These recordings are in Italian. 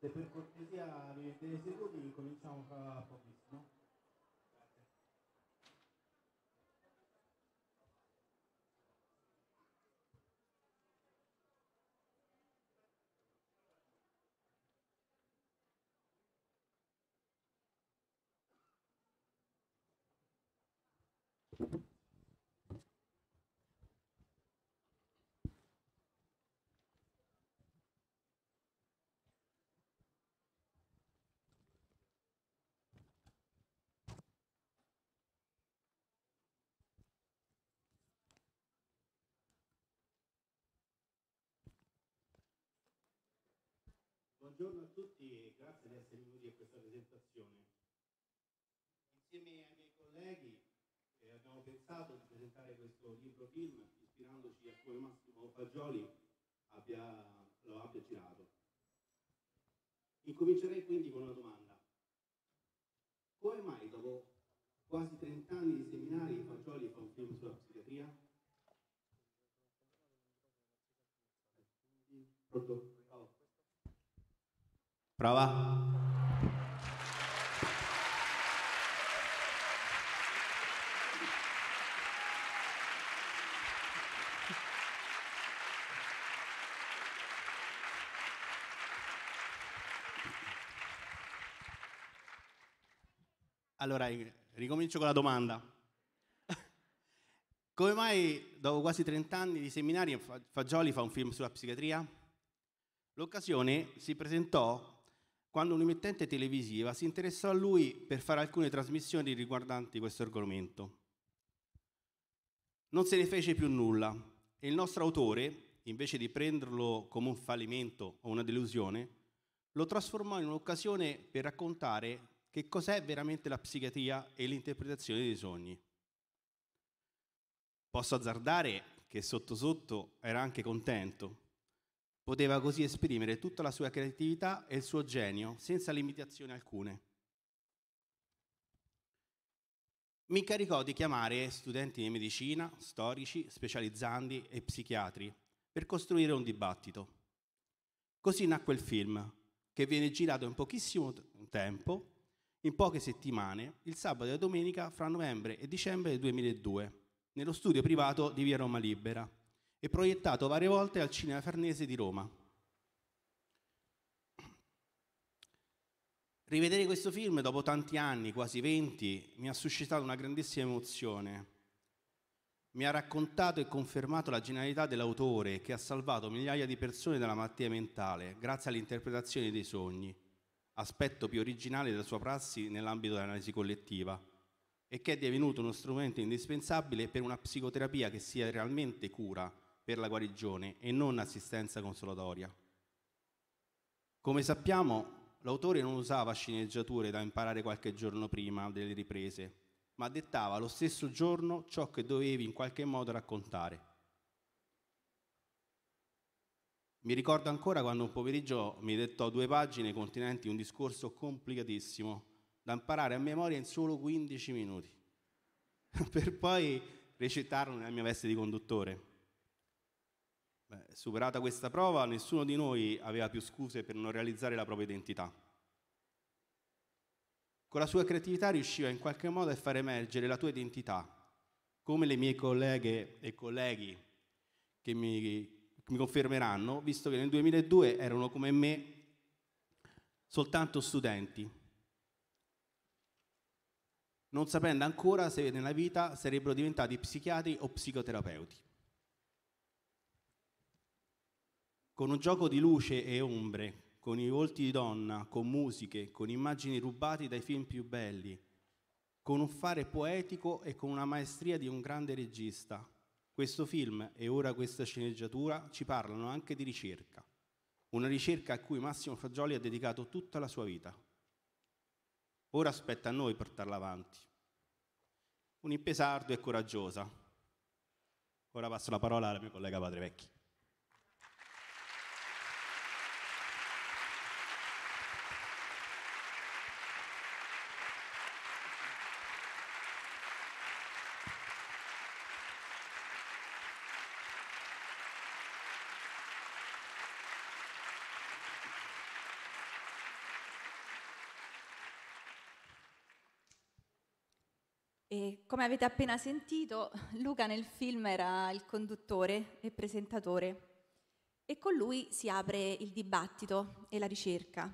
Se per cortesia vi siete seduti, cominciamo fra pochissimo. Buongiorno a tutti e grazie di essere venuti a questa presentazione. Insieme ai miei colleghi eh, abbiamo pensato di presentare questo libro film ispirandoci a come Massimo Fagioli abbia, lo abbia girato. Incomincerei quindi con una domanda. Come mai dopo quasi 30 anni di seminari Fagioli fa un film sulla psichiatria? Pronto? Prova. Allora, ricomincio con la domanda. Come mai dopo quasi 30 anni di seminari Fagioli fa un film sulla psichiatria? L'occasione si presentò quando un'emittente televisiva si interessò a lui per fare alcune trasmissioni riguardanti questo argomento. Non se ne fece più nulla e il nostro autore, invece di prenderlo come un fallimento o una delusione, lo trasformò in un'occasione per raccontare che cos'è veramente la psichiatria e l'interpretazione dei sogni. Posso azzardare che sotto sotto era anche contento, Poteva così esprimere tutta la sua creatività e il suo genio, senza limitazioni alcune. Mi incaricò di chiamare studenti di medicina, storici, specializzandi e psichiatri per costruire un dibattito. Così nacque il film, che viene girato in pochissimo tempo, in poche settimane, il sabato e la domenica fra novembre e dicembre del 2002, nello studio privato di Via Roma Libera, e proiettato varie volte al Cinema Farnese di Roma. Rivedere questo film dopo tanti anni, quasi 20, mi ha suscitato una grandissima emozione. Mi ha raccontato e confermato la genialità dell'autore che ha salvato migliaia di persone dalla malattia mentale grazie all'interpretazione dei sogni, aspetto più originale della sua prassi nell'ambito dell'analisi collettiva e che è divenuto uno strumento indispensabile per una psicoterapia che sia realmente cura per la guarigione e non assistenza consolatoria. Come sappiamo, l'autore non usava sceneggiature da imparare qualche giorno prima delle riprese, ma dettava lo stesso giorno ciò che dovevi in qualche modo raccontare. Mi ricordo ancora quando un pomeriggio mi dettò due pagine contenenti un discorso complicatissimo da imparare a memoria in solo 15 minuti, per poi recitarlo nella mia veste di conduttore. Beh, superata questa prova, nessuno di noi aveva più scuse per non realizzare la propria identità. Con la sua creatività riusciva in qualche modo a far emergere la tua identità, come le mie colleghe e colleghi che mi, che mi confermeranno, visto che nel 2002 erano come me soltanto studenti, non sapendo ancora se nella vita sarebbero diventati psichiatri o psicoterapeuti. con un gioco di luce e ombre, con i volti di donna, con musiche, con immagini rubate dai film più belli, con un fare poetico e con una maestria di un grande regista. Questo film e ora questa sceneggiatura ci parlano anche di ricerca, una ricerca a cui Massimo Fagioli ha dedicato tutta la sua vita. Ora aspetta a noi portarla avanti. Un'impresa ardua e coraggiosa. Ora passo la parola alla mia collega Padre Vecchi. come avete appena sentito, Luca nel film era il conduttore e presentatore e con lui si apre il dibattito e la ricerca.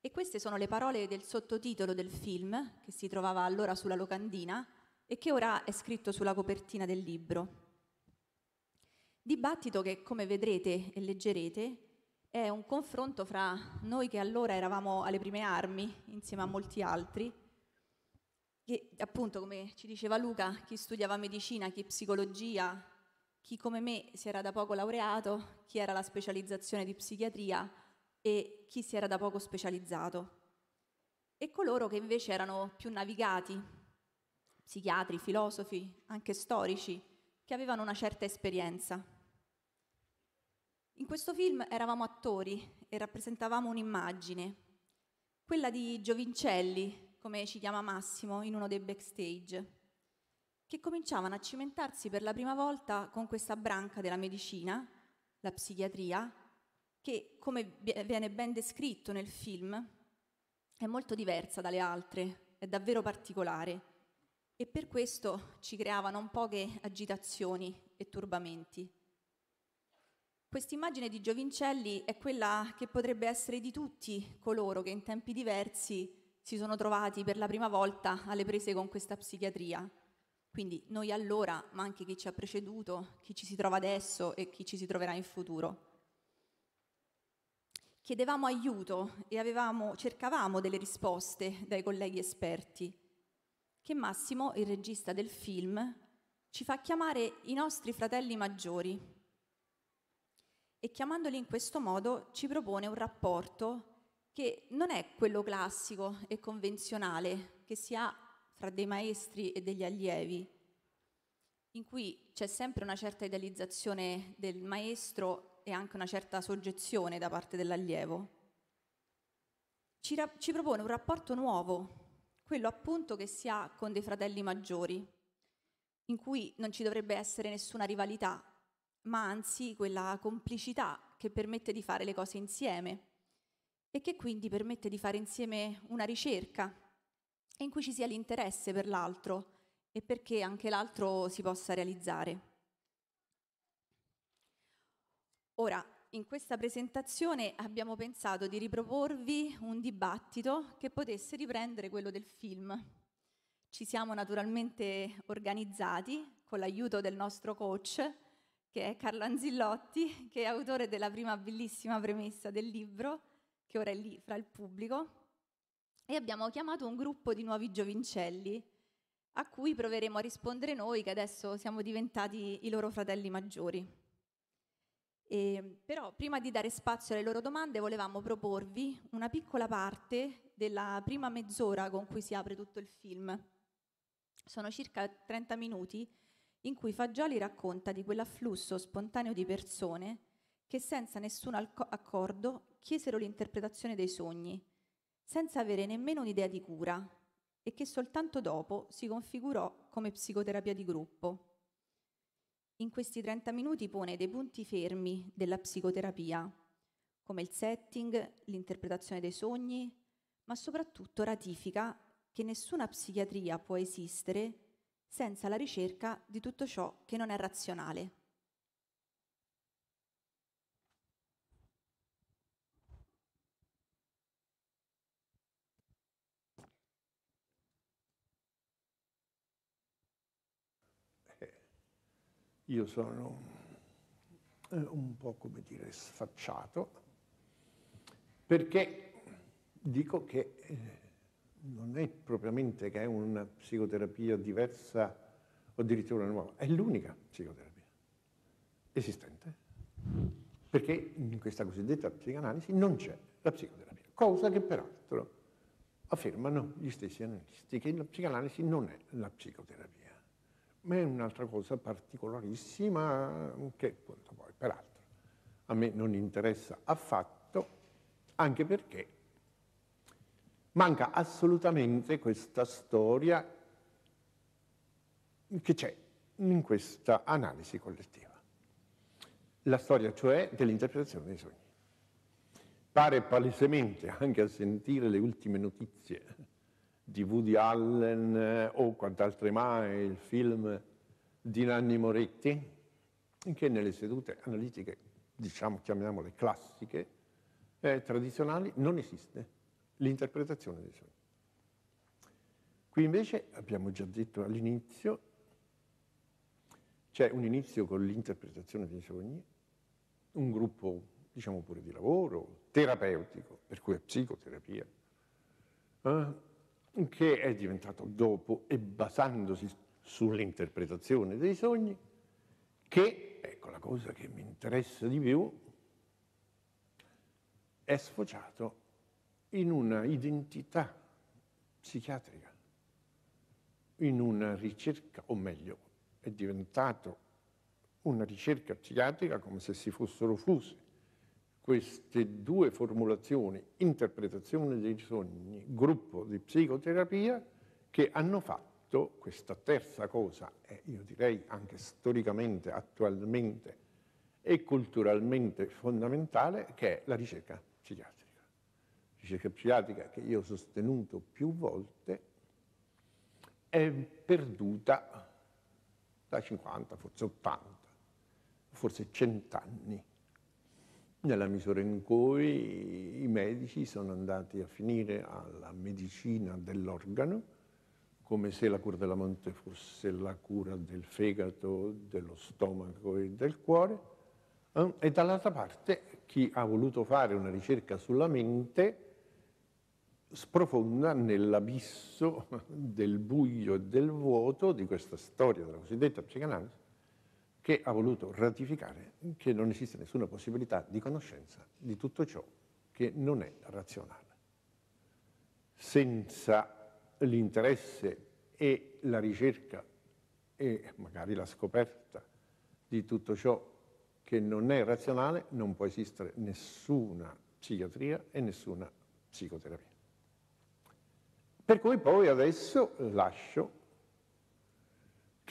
E queste sono le parole del sottotitolo del film, che si trovava allora sulla locandina e che ora è scritto sulla copertina del libro. Dibattito che, come vedrete e leggerete, è un confronto fra noi che allora eravamo alle prime armi, insieme a molti altri, che appunto come ci diceva Luca, chi studiava medicina, chi psicologia, chi come me si era da poco laureato, chi era la specializzazione di psichiatria e chi si era da poco specializzato e coloro che invece erano più navigati, psichiatri, filosofi, anche storici, che avevano una certa esperienza. In questo film eravamo attori e rappresentavamo un'immagine, quella di Giovincelli, come ci chiama Massimo in uno dei backstage, che cominciavano a cimentarsi per la prima volta con questa branca della medicina, la psichiatria, che come viene ben descritto nel film è molto diversa dalle altre, è davvero particolare e per questo ci creavano non poche agitazioni e turbamenti. Quest'immagine di Giovincelli è quella che potrebbe essere di tutti coloro che in tempi diversi si sono trovati per la prima volta alle prese con questa psichiatria. Quindi noi allora, ma anche chi ci ha preceduto, chi ci si trova adesso e chi ci si troverà in futuro. Chiedevamo aiuto e avevamo, cercavamo delle risposte dai colleghi esperti, che Massimo, il regista del film, ci fa chiamare i nostri fratelli maggiori e chiamandoli in questo modo ci propone un rapporto che non è quello classico e convenzionale che si ha fra dei maestri e degli allievi, in cui c'è sempre una certa idealizzazione del maestro e anche una certa soggezione da parte dell'allievo. Ci, ra- ci propone un rapporto nuovo, quello appunto che si ha con dei fratelli maggiori, in cui non ci dovrebbe essere nessuna rivalità, ma anzi quella complicità che permette di fare le cose insieme e che quindi permette di fare insieme una ricerca in cui ci sia l'interesse per l'altro e perché anche l'altro si possa realizzare. Ora, in questa presentazione abbiamo pensato di riproporvi un dibattito che potesse riprendere quello del film. Ci siamo naturalmente organizzati con l'aiuto del nostro coach, che è Carlo Anzillotti, che è autore della prima bellissima premessa del libro che ora è lì fra il pubblico, e abbiamo chiamato un gruppo di nuovi giovincelli a cui proveremo a rispondere noi che adesso siamo diventati i loro fratelli maggiori. E, però prima di dare spazio alle loro domande volevamo proporvi una piccola parte della prima mezz'ora con cui si apre tutto il film. Sono circa 30 minuti in cui Fagioli racconta di quell'afflusso spontaneo di persone che senza nessun accordo chiesero l'interpretazione dei sogni, senza avere nemmeno un'idea di cura, e che soltanto dopo si configurò come psicoterapia di gruppo. In questi 30 minuti pone dei punti fermi della psicoterapia, come il setting, l'interpretazione dei sogni, ma soprattutto ratifica che nessuna psichiatria può esistere senza la ricerca di tutto ciò che non è razionale. Io sono eh, un po', come dire, sfacciato, perché dico che eh, non è propriamente che è una psicoterapia diversa o addirittura nuova, è l'unica psicoterapia esistente, perché in questa cosiddetta psicanalisi non c'è la psicoterapia, cosa che peraltro affermano gli stessi analisti, che la psicanalisi non è la psicoterapia ma è un'altra cosa particolarissima che appunto, poi, peraltro, a me non interessa affatto, anche perché manca assolutamente questa storia che c'è in questa analisi collettiva. La storia, cioè, dell'interpretazione dei sogni. Pare palesemente, anche a sentire le ultime notizie di Woody Allen eh, o quant'altro mai, il film di Nanni Moretti, che nelle sedute analitiche, diciamo, chiamiamole classiche, eh, tradizionali, non esiste l'interpretazione dei sogni. Qui invece, abbiamo già detto all'inizio, c'è un inizio con l'interpretazione dei sogni, un gruppo, diciamo pure di lavoro, terapeutico, per cui è psicoterapia, eh? che è diventato dopo e basandosi sull'interpretazione dei sogni, che, ecco la cosa che mi interessa di più, è sfociato in una identità psichiatrica, in una ricerca, o meglio, è diventato una ricerca psichiatrica come se si fossero fuse queste due formulazioni, interpretazione dei sogni, gruppo di psicoterapia, che hanno fatto questa terza cosa, e io direi anche storicamente, attualmente e culturalmente fondamentale, che è la ricerca psichiatrica. Ricerca psichiatrica che io ho sostenuto più volte è perduta da 50, forse 80, forse 100 anni nella misura in cui i medici sono andati a finire alla medicina dell'organo, come se la cura della monte fosse la cura del fegato, dello stomaco e del cuore, eh? e dall'altra parte chi ha voluto fare una ricerca sulla mente sprofonda nell'abisso del buio e del vuoto di questa storia della cosiddetta psicanalisi, che ha voluto ratificare che non esiste nessuna possibilità di conoscenza di tutto ciò che non è razionale. Senza l'interesse e la ricerca e magari la scoperta di tutto ciò che non è razionale, non può esistere nessuna psichiatria e nessuna psicoterapia. Per cui poi adesso lascio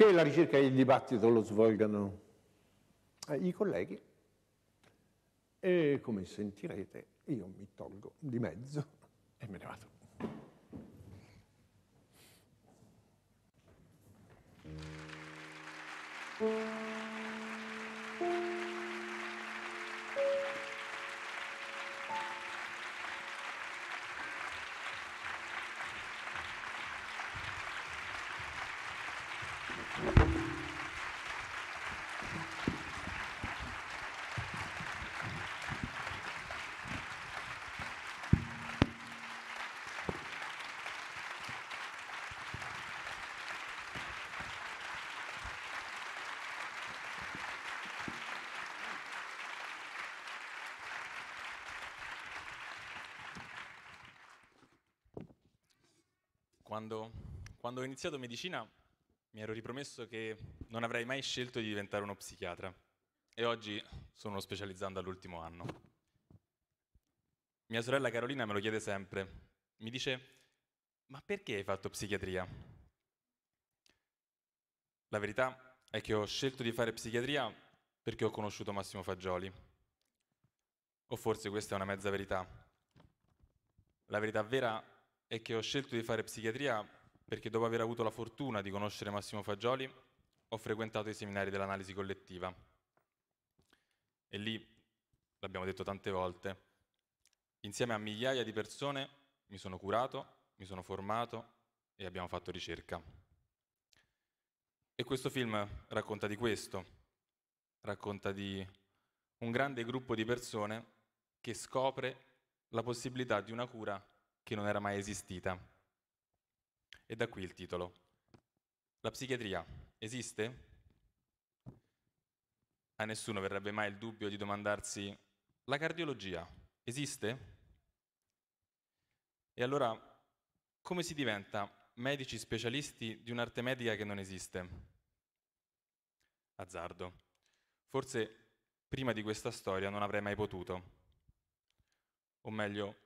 che la ricerca e il dibattito lo svolgano eh, i colleghi e come sentirete io mi tolgo di mezzo e me ne vado. Thank you. Quando, quando ho iniziato medicina mi ero ripromesso che non avrei mai scelto di diventare uno psichiatra e oggi sono specializzando all'ultimo anno. Mia sorella Carolina me lo chiede sempre, mi dice ma perché hai fatto psichiatria? La verità è che ho scelto di fare psichiatria perché ho conosciuto Massimo Fagioli. O forse questa è una mezza verità. La verità vera è che ho scelto di fare psichiatria perché dopo aver avuto la fortuna di conoscere Massimo Fagioli ho frequentato i seminari dell'analisi collettiva. E lì, l'abbiamo detto tante volte, insieme a migliaia di persone mi sono curato, mi sono formato e abbiamo fatto ricerca. E questo film racconta di questo, racconta di un grande gruppo di persone che scopre la possibilità di una cura che non era mai esistita. E da qui il titolo. La psichiatria esiste? A nessuno verrebbe mai il dubbio di domandarsi, la cardiologia esiste? E allora, come si diventa medici specialisti di un'arte medica che non esiste? Azzardo. Forse prima di questa storia non avrei mai potuto. O meglio,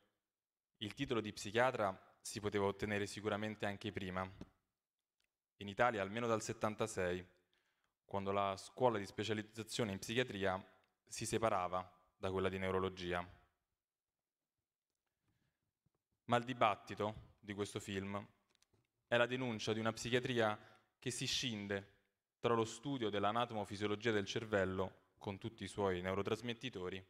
il titolo di psichiatra si poteva ottenere sicuramente anche prima, in Italia almeno dal 76, quando la scuola di specializzazione in psichiatria si separava da quella di neurologia. Ma il dibattito di questo film è la denuncia di una psichiatria che si scinde tra lo studio dell'anatomofisiologia del cervello con tutti i suoi neurotrasmettitori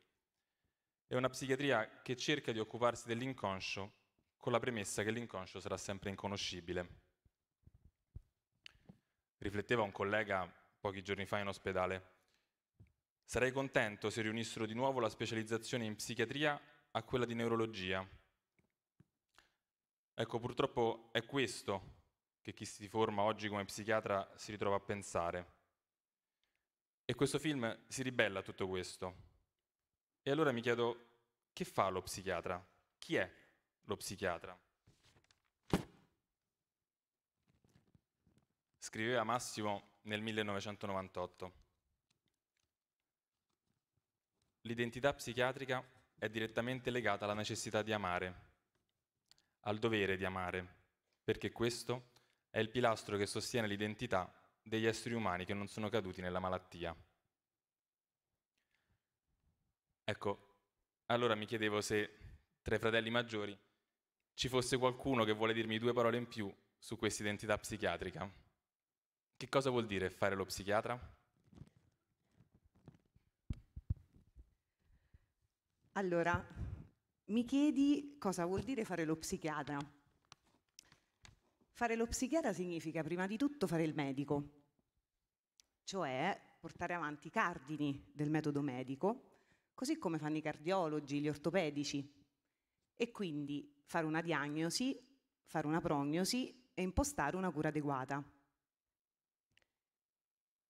è una psichiatria che cerca di occuparsi dell'inconscio con la premessa che l'inconscio sarà sempre inconoscibile. Rifletteva un collega pochi giorni fa in ospedale. Sarei contento se riunissero di nuovo la specializzazione in psichiatria a quella di neurologia. Ecco, purtroppo è questo che chi si forma oggi come psichiatra si ritrova a pensare. E questo film si ribella a tutto questo. E allora mi chiedo, che fa lo psichiatra? Chi è lo psichiatra? Scriveva Massimo nel 1998. L'identità psichiatrica è direttamente legata alla necessità di amare, al dovere di amare, perché questo è il pilastro che sostiene l'identità degli esseri umani che non sono caduti nella malattia. Ecco, allora mi chiedevo se tra i fratelli maggiori ci fosse qualcuno che vuole dirmi due parole in più su questa identità psichiatrica. Che cosa vuol dire fare lo psichiatra? Allora, mi chiedi cosa vuol dire fare lo psichiatra. Fare lo psichiatra significa prima di tutto fare il medico, cioè portare avanti i cardini del metodo medico così come fanno i cardiologi, gli ortopedici. E quindi fare una diagnosi, fare una prognosi e impostare una cura adeguata.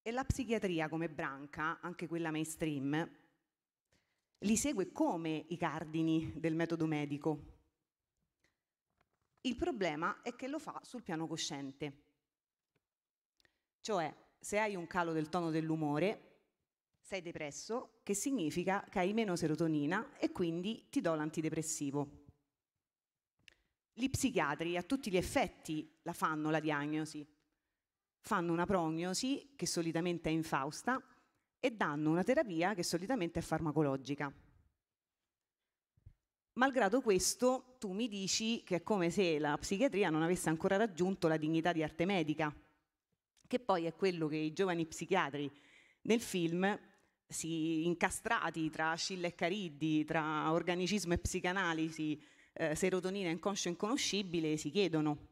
E la psichiatria come branca, anche quella mainstream, li segue come i cardini del metodo medico. Il problema è che lo fa sul piano cosciente. Cioè, se hai un calo del tono dell'umore, sei depresso, che significa che hai meno serotonina e quindi ti do l'antidepressivo. Gli psichiatri a tutti gli effetti la fanno la diagnosi, fanno una prognosi che solitamente è infausta e danno una terapia che solitamente è farmacologica. Malgrado questo, tu mi dici che è come se la psichiatria non avesse ancora raggiunto la dignità di arte medica, che poi è quello che i giovani psichiatri nel film si incastrati tra Achille e Cariddi, tra organicismo e psicanalisi, eh, serotonina inconscio inconoscibile, si chiedono.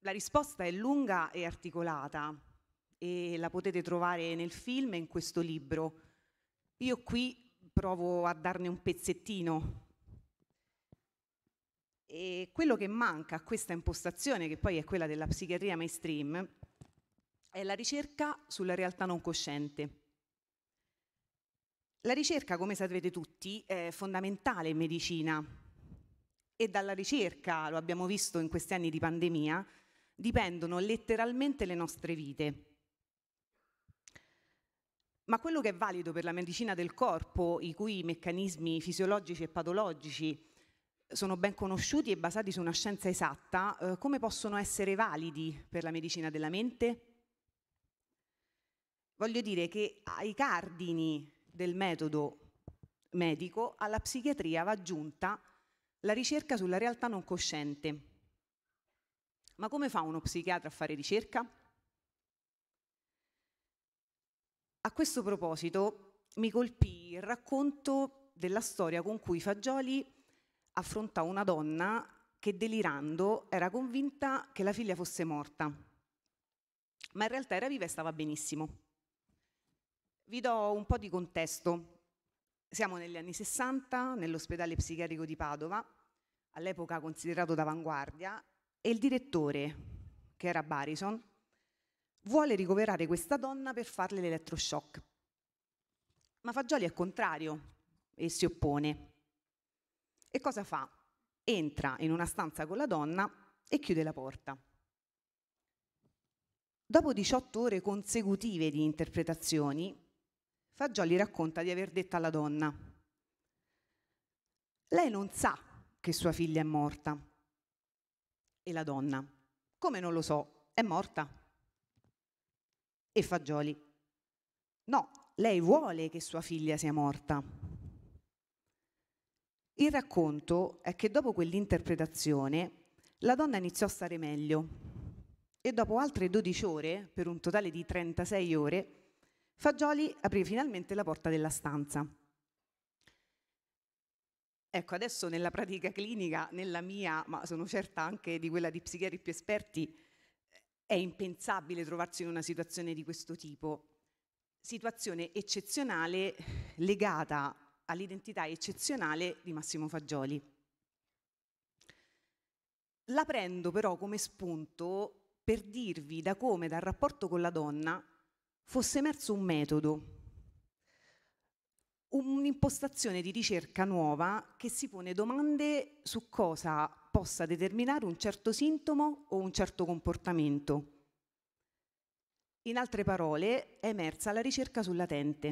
La risposta è lunga e articolata e la potete trovare nel film e in questo libro. Io qui provo a darne un pezzettino. E quello che manca a questa impostazione, che poi è quella della psichiatria mainstream, è la ricerca sulla realtà non cosciente. La ricerca, come sapete tutti, è fondamentale in medicina e dalla ricerca, lo abbiamo visto in questi anni di pandemia, dipendono letteralmente le nostre vite. Ma quello che è valido per la medicina del corpo, i cui meccanismi fisiologici e patologici sono ben conosciuti e basati su una scienza esatta, eh, come possono essere validi per la medicina della mente? voglio dire che ai cardini del metodo medico alla psichiatria va aggiunta la ricerca sulla realtà non cosciente. Ma come fa uno psichiatra a fare ricerca? A questo proposito mi colpì il racconto della storia con cui Fagioli affrontò una donna che delirando era convinta che la figlia fosse morta, ma in realtà era viva e stava benissimo. Vi do un po' di contesto. Siamo negli anni 60, nell'ospedale psichiatrico di Padova, all'epoca considerato d'avanguardia, e il direttore, che era Barison, vuole ricoverare questa donna per farle l'elettroshock. Ma Fagioli è contrario e si oppone. E cosa fa? Entra in una stanza con la donna e chiude la porta. Dopo 18 ore consecutive di interpretazioni, Fagioli racconta di aver detto alla donna, lei non sa che sua figlia è morta. E la donna, come non lo so, è morta. E Fagioli, no, lei vuole che sua figlia sia morta. Il racconto è che dopo quell'interpretazione la donna iniziò a stare meglio e dopo altre 12 ore, per un totale di 36 ore, Fagioli aprì finalmente la porta della stanza. Ecco, adesso nella pratica clinica, nella mia, ma sono certa anche di quella di psichiatri più esperti, è impensabile trovarsi in una situazione di questo tipo. Situazione eccezionale legata all'identità eccezionale di Massimo Fagioli. La prendo però come spunto per dirvi da come dal rapporto con la donna fosse emerso un metodo, un'impostazione di ricerca nuova che si pone domande su cosa possa determinare un certo sintomo o un certo comportamento. In altre parole, è emersa la ricerca sul latente.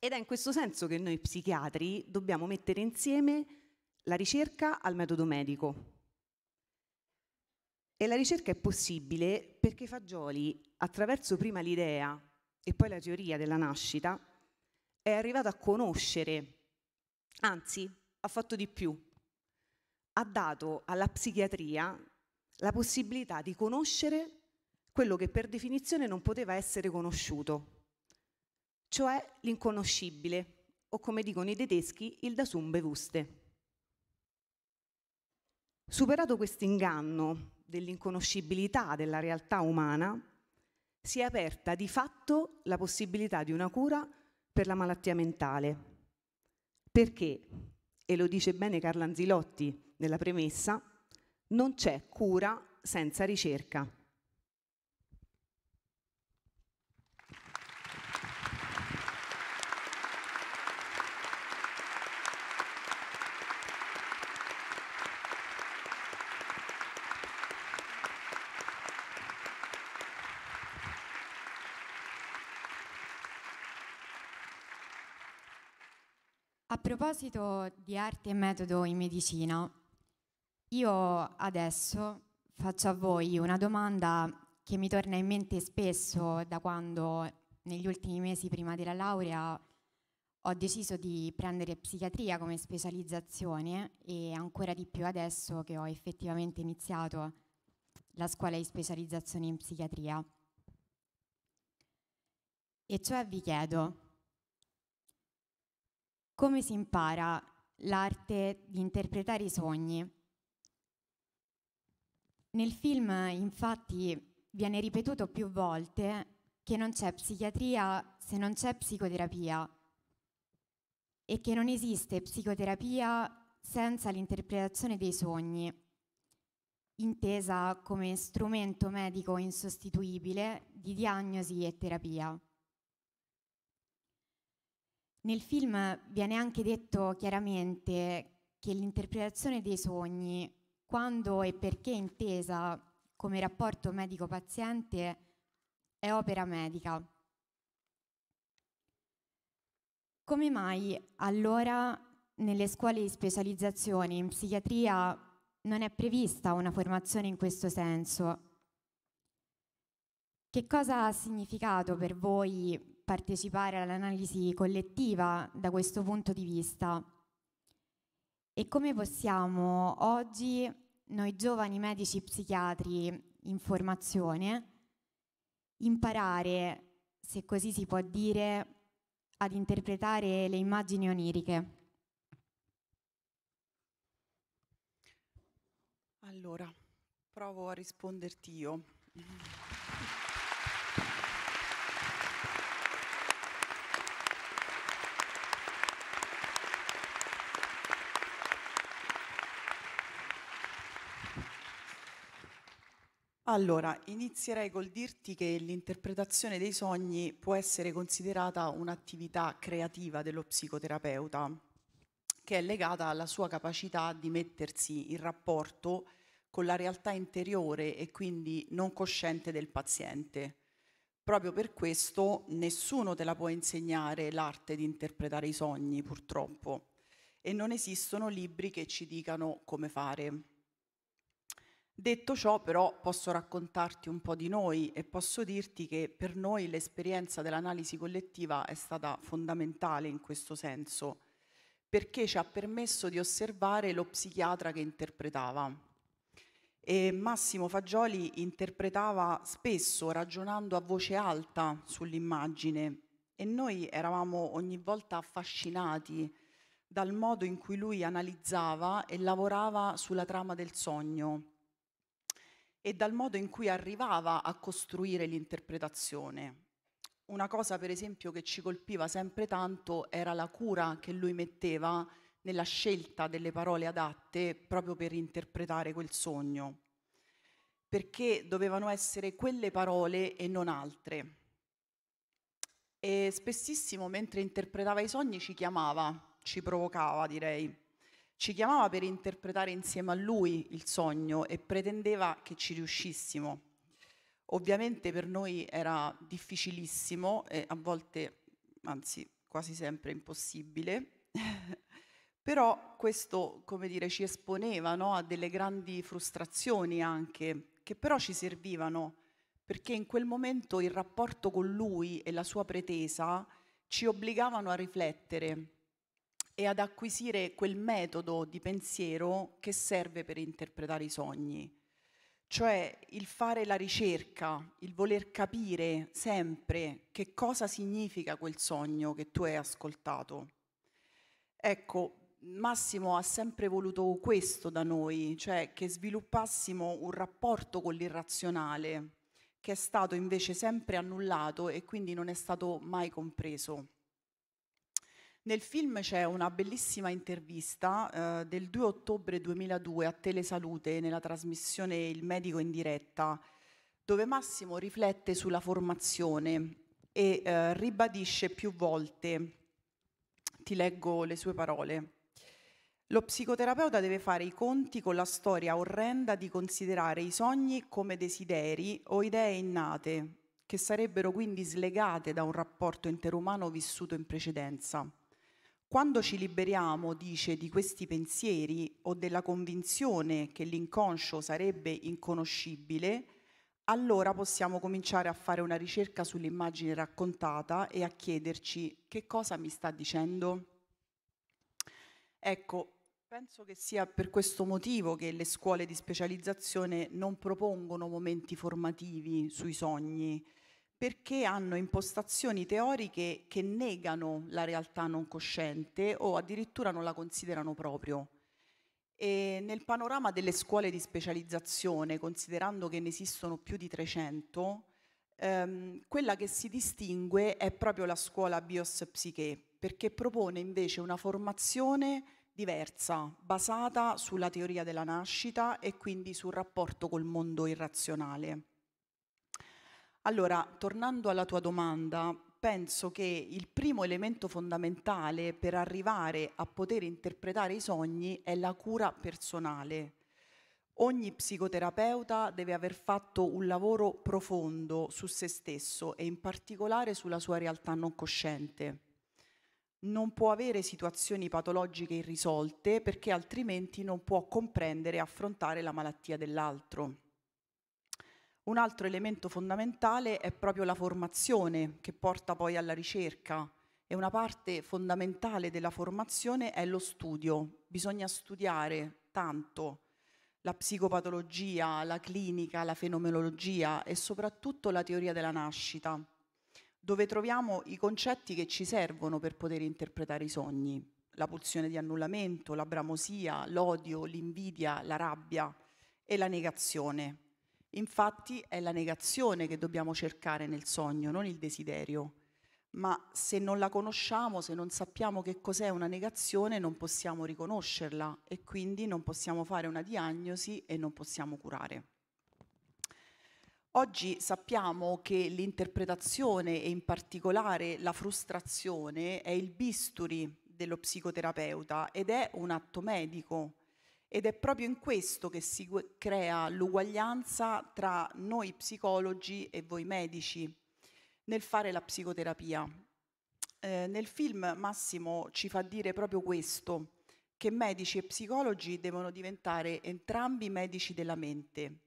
Ed è in questo senso che noi psichiatri dobbiamo mettere insieme la ricerca al metodo medico. E la ricerca è possibile perché Fagioli, attraverso prima l'idea e poi la teoria della nascita, è arrivato a conoscere, anzi ha fatto di più, ha dato alla psichiatria la possibilità di conoscere quello che per definizione non poteva essere conosciuto, cioè l'inconoscibile, o come dicono i tedeschi, il dasum wuste. Superato questo inganno dell'inconoscibilità della realtà umana, si è aperta di fatto la possibilità di una cura per la malattia mentale. Perché, e lo dice bene Carlo Anzilotti nella premessa, non c'è cura senza ricerca. proposito di arte e metodo in medicina, io adesso faccio a voi una domanda che mi torna in mente spesso da quando negli ultimi mesi prima della laurea ho deciso di prendere psichiatria come specializzazione e ancora di più adesso che ho effettivamente iniziato la scuola di specializzazione in psichiatria. E cioè vi chiedo, come si impara l'arte di interpretare i sogni? Nel film infatti viene ripetuto più volte che non c'è psichiatria se non c'è psicoterapia e che non esiste psicoterapia senza l'interpretazione dei sogni, intesa come strumento medico insostituibile di diagnosi e terapia. Nel film viene anche detto chiaramente che l'interpretazione dei sogni, quando e perché intesa come rapporto medico-paziente, è opera medica. Come mai allora nelle scuole di specializzazione in psichiatria non è prevista una formazione in questo senso? Che cosa ha significato per voi partecipare all'analisi collettiva da questo punto di vista. E come possiamo oggi noi giovani medici psichiatri in formazione imparare, se così si può dire, ad interpretare le immagini oniriche? Allora, provo a risponderti io. Allora, inizierei col dirti che l'interpretazione dei sogni può essere considerata un'attività creativa dello psicoterapeuta, che è legata alla sua capacità di mettersi in rapporto con la realtà interiore e quindi non cosciente del paziente. Proprio per questo nessuno te la può insegnare l'arte di interpretare i sogni, purtroppo, e non esistono libri che ci dicano come fare. Detto ciò, però, posso raccontarti un po' di noi e posso dirti che per noi l'esperienza dell'analisi collettiva è stata fondamentale in questo senso, perché ci ha permesso di osservare lo psichiatra che interpretava. E Massimo Fagioli interpretava spesso ragionando a voce alta sull'immagine e noi eravamo ogni volta affascinati dal modo in cui lui analizzava e lavorava sulla trama del sogno e dal modo in cui arrivava a costruire l'interpretazione. Una cosa per esempio che ci colpiva sempre tanto era la cura che lui metteva nella scelta delle parole adatte proprio per interpretare quel sogno, perché dovevano essere quelle parole e non altre. E spessissimo mentre interpretava i sogni ci chiamava, ci provocava direi ci chiamava per interpretare insieme a lui il sogno e pretendeva che ci riuscissimo. Ovviamente per noi era difficilissimo e a volte, anzi quasi sempre impossibile, però questo, come dire, ci esponeva no, a delle grandi frustrazioni anche, che però ci servivano, perché in quel momento il rapporto con lui e la sua pretesa ci obbligavano a riflettere e ad acquisire quel metodo di pensiero che serve per interpretare i sogni. Cioè il fare la ricerca, il voler capire sempre che cosa significa quel sogno che tu hai ascoltato. Ecco, Massimo ha sempre voluto questo da noi, cioè che sviluppassimo un rapporto con l'irrazionale, che è stato invece sempre annullato e quindi non è stato mai compreso. Nel film c'è una bellissima intervista eh, del 2 ottobre 2002 a Telesalute nella trasmissione Il medico in diretta, dove Massimo riflette sulla formazione e eh, ribadisce più volte, ti leggo le sue parole, lo psicoterapeuta deve fare i conti con la storia orrenda di considerare i sogni come desideri o idee innate, che sarebbero quindi slegate da un rapporto interumano vissuto in precedenza. Quando ci liberiamo, dice, di questi pensieri o della convinzione che l'inconscio sarebbe inconoscibile, allora possiamo cominciare a fare una ricerca sull'immagine raccontata e a chiederci che cosa mi sta dicendo. Ecco, penso che sia per questo motivo che le scuole di specializzazione non propongono momenti formativi sui sogni, perché hanno impostazioni teoriche che negano la realtà non cosciente o addirittura non la considerano proprio. E nel panorama delle scuole di specializzazione, considerando che ne esistono più di 300, ehm, quella che si distingue è proprio la scuola Bios Psiche, perché propone invece una formazione diversa, basata sulla teoria della nascita e quindi sul rapporto col mondo irrazionale. Allora, tornando alla tua domanda, penso che il primo elemento fondamentale per arrivare a poter interpretare i sogni è la cura personale. Ogni psicoterapeuta deve aver fatto un lavoro profondo su se stesso e in particolare sulla sua realtà non cosciente. Non può avere situazioni patologiche irrisolte perché altrimenti non può comprendere e affrontare la malattia dell'altro. Un altro elemento fondamentale è proprio la formazione che porta poi alla ricerca e una parte fondamentale della formazione è lo studio. Bisogna studiare tanto la psicopatologia, la clinica, la fenomenologia e soprattutto la teoria della nascita, dove troviamo i concetti che ci servono per poter interpretare i sogni, la pulsione di annullamento, la bramosia, l'odio, l'invidia, la rabbia e la negazione. Infatti è la negazione che dobbiamo cercare nel sogno, non il desiderio. Ma se non la conosciamo, se non sappiamo che cos'è una negazione, non possiamo riconoscerla e quindi non possiamo fare una diagnosi e non possiamo curare. Oggi sappiamo che l'interpretazione e in particolare la frustrazione è il bisturi dello psicoterapeuta ed è un atto medico ed è proprio in questo che si crea l'uguaglianza tra noi psicologi e voi medici nel fare la psicoterapia. Eh, nel film Massimo ci fa dire proprio questo, che medici e psicologi devono diventare entrambi medici della mente.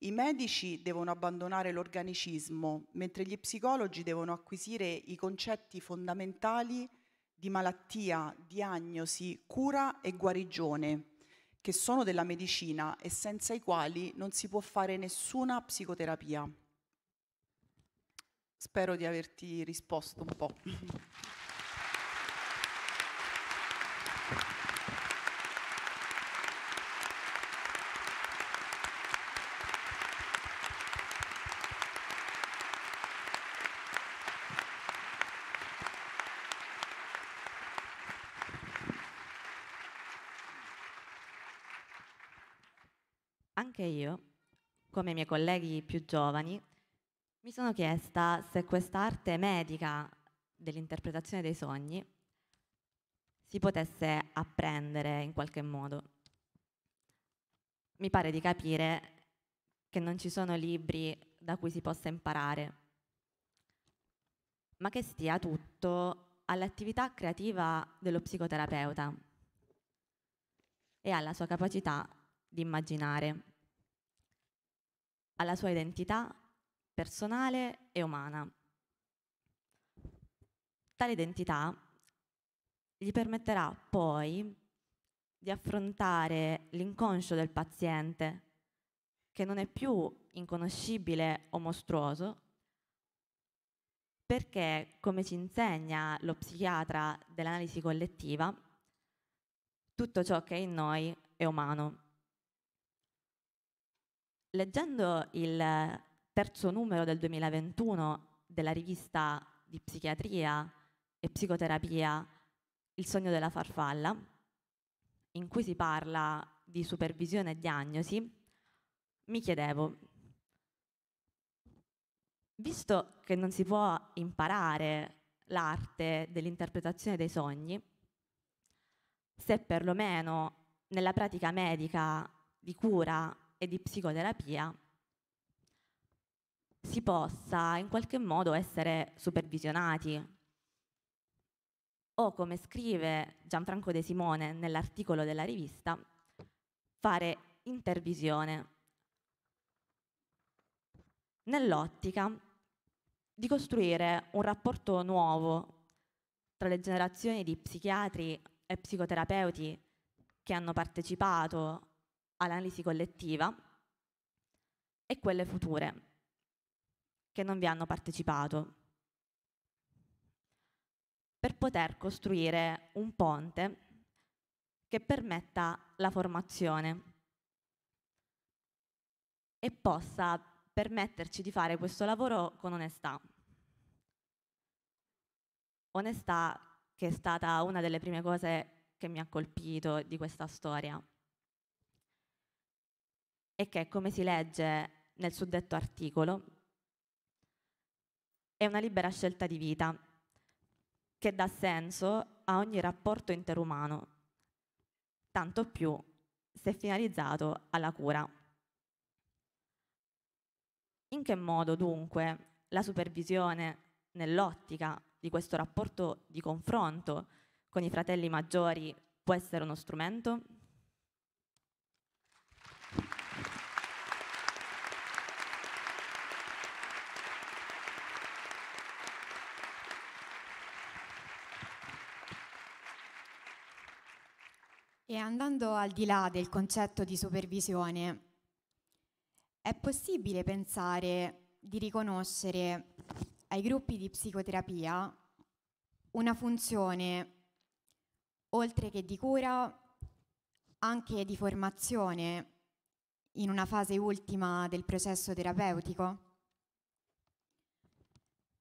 I medici devono abbandonare l'organicismo, mentre gli psicologi devono acquisire i concetti fondamentali di malattia, diagnosi, cura e guarigione che sono della medicina e senza i quali non si può fare nessuna psicoterapia. Spero di averti risposto un po'. anche io, come i miei colleghi più giovani, mi sono chiesta se quest'arte medica dell'interpretazione dei sogni si potesse apprendere in qualche modo. Mi pare di capire che non ci sono libri da cui si possa imparare, ma che stia tutto all'attività creativa dello psicoterapeuta e alla sua capacità di immaginare alla sua identità personale e umana. Tale identità gli permetterà poi di affrontare l'inconscio del paziente, che non è più inconoscibile o mostruoso, perché, come ci insegna lo psichiatra dell'analisi collettiva, tutto ciò che è in noi è umano. Leggendo il terzo numero del 2021 della rivista di psichiatria e psicoterapia Il sogno della farfalla, in cui si parla di supervisione e diagnosi, mi chiedevo, visto che non si può imparare l'arte dell'interpretazione dei sogni, se perlomeno nella pratica medica di cura e di psicoterapia si possa in qualche modo essere supervisionati. O come scrive Gianfranco De Simone nell'articolo della rivista, fare intervisione nell'ottica di costruire un rapporto nuovo tra le generazioni di psichiatri e psicoterapeuti che hanno partecipato all'analisi collettiva e quelle future che non vi hanno partecipato per poter costruire un ponte che permetta la formazione e possa permetterci di fare questo lavoro con onestà. Onestà che è stata una delle prime cose che mi ha colpito di questa storia e che, come si legge nel suddetto articolo, è una libera scelta di vita che dà senso a ogni rapporto interumano, tanto più se finalizzato alla cura. In che modo dunque la supervisione nell'ottica di questo rapporto di confronto con i fratelli maggiori può essere uno strumento? E andando al di là del concetto di supervisione, è possibile pensare di riconoscere ai gruppi di psicoterapia una funzione, oltre che di cura, anche di formazione in una fase ultima del processo terapeutico?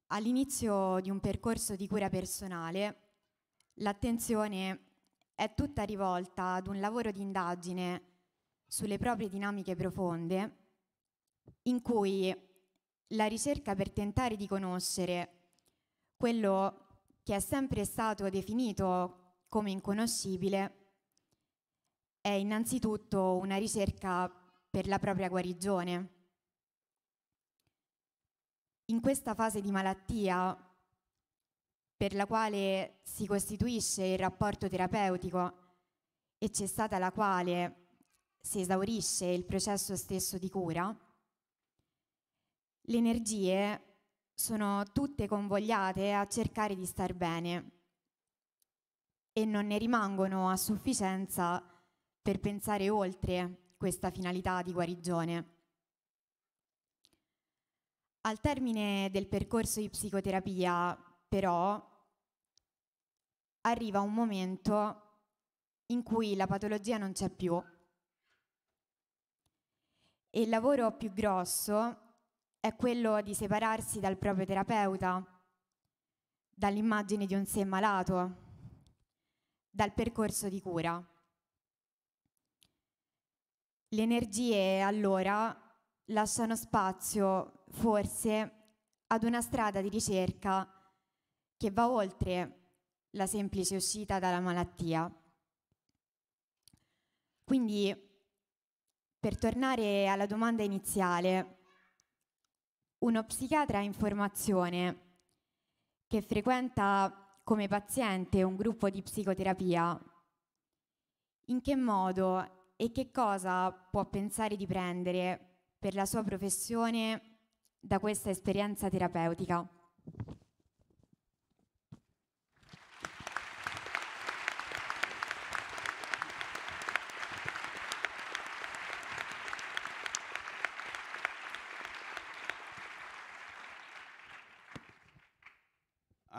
All'inizio di un percorso di cura personale, l'attenzione è tutta rivolta ad un lavoro di indagine sulle proprie dinamiche profonde, in cui la ricerca per tentare di conoscere quello che è sempre stato definito come inconoscibile è innanzitutto una ricerca per la propria guarigione. In questa fase di malattia per la quale si costituisce il rapporto terapeutico e c'è stata la quale si esaurisce il processo stesso di cura, le energie sono tutte convogliate a cercare di star bene e non ne rimangono a sufficienza per pensare oltre questa finalità di guarigione. Al termine del percorso di psicoterapia però arriva un momento in cui la patologia non c'è più e il lavoro più grosso è quello di separarsi dal proprio terapeuta, dall'immagine di un sé malato, dal percorso di cura. Le energie allora lasciano spazio forse ad una strada di ricerca che va oltre la semplice uscita dalla malattia. Quindi, per tornare alla domanda iniziale, uno psichiatra in formazione che frequenta come paziente un gruppo di psicoterapia, in che modo e che cosa può pensare di prendere per la sua professione da questa esperienza terapeutica?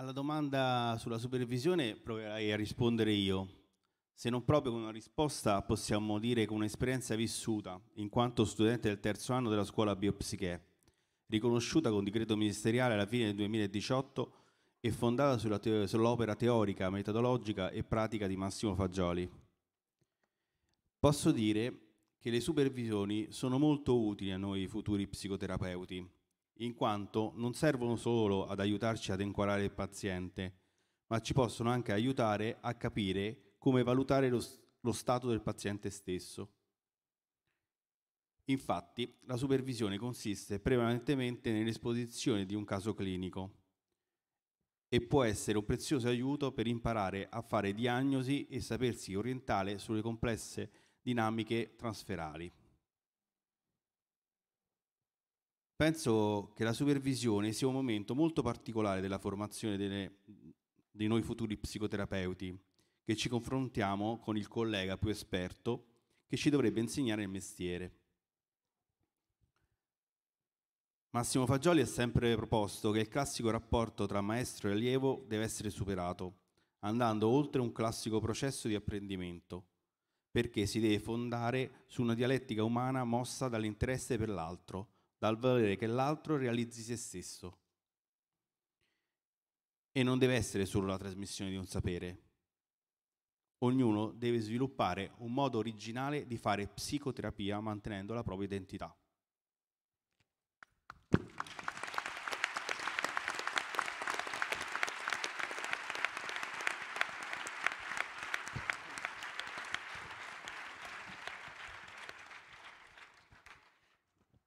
alla domanda sulla supervisione proverai a rispondere io. Se non proprio con una risposta, possiamo dire con un'esperienza vissuta, in quanto studente del terzo anno della scuola biopsiche, riconosciuta con decreto ministeriale alla fine del 2018 e fondata te- sull'opera teorica, metodologica e pratica di Massimo Fagioli. Posso dire che le supervisioni sono molto utili a noi futuri psicoterapeuti in quanto non servono solo ad aiutarci ad inquadrare il paziente, ma ci possono anche aiutare a capire come valutare lo, lo stato del paziente stesso. Infatti, la supervisione consiste prevalentemente nell'esposizione di un caso clinico e può essere un prezioso aiuto per imparare a fare diagnosi e sapersi orientare sulle complesse dinamiche trasferali. Penso che la supervisione sia un momento molto particolare della formazione delle, di noi futuri psicoterapeuti, che ci confrontiamo con il collega più esperto che ci dovrebbe insegnare il mestiere. Massimo Fagioli ha sempre proposto che il classico rapporto tra maestro e allievo deve essere superato, andando oltre un classico processo di apprendimento, perché si deve fondare su una dialettica umana mossa dall'interesse per l'altro, dal volere che l'altro realizzi se stesso. E non deve essere solo la trasmissione di un sapere. Ognuno deve sviluppare un modo originale di fare psicoterapia mantenendo la propria identità.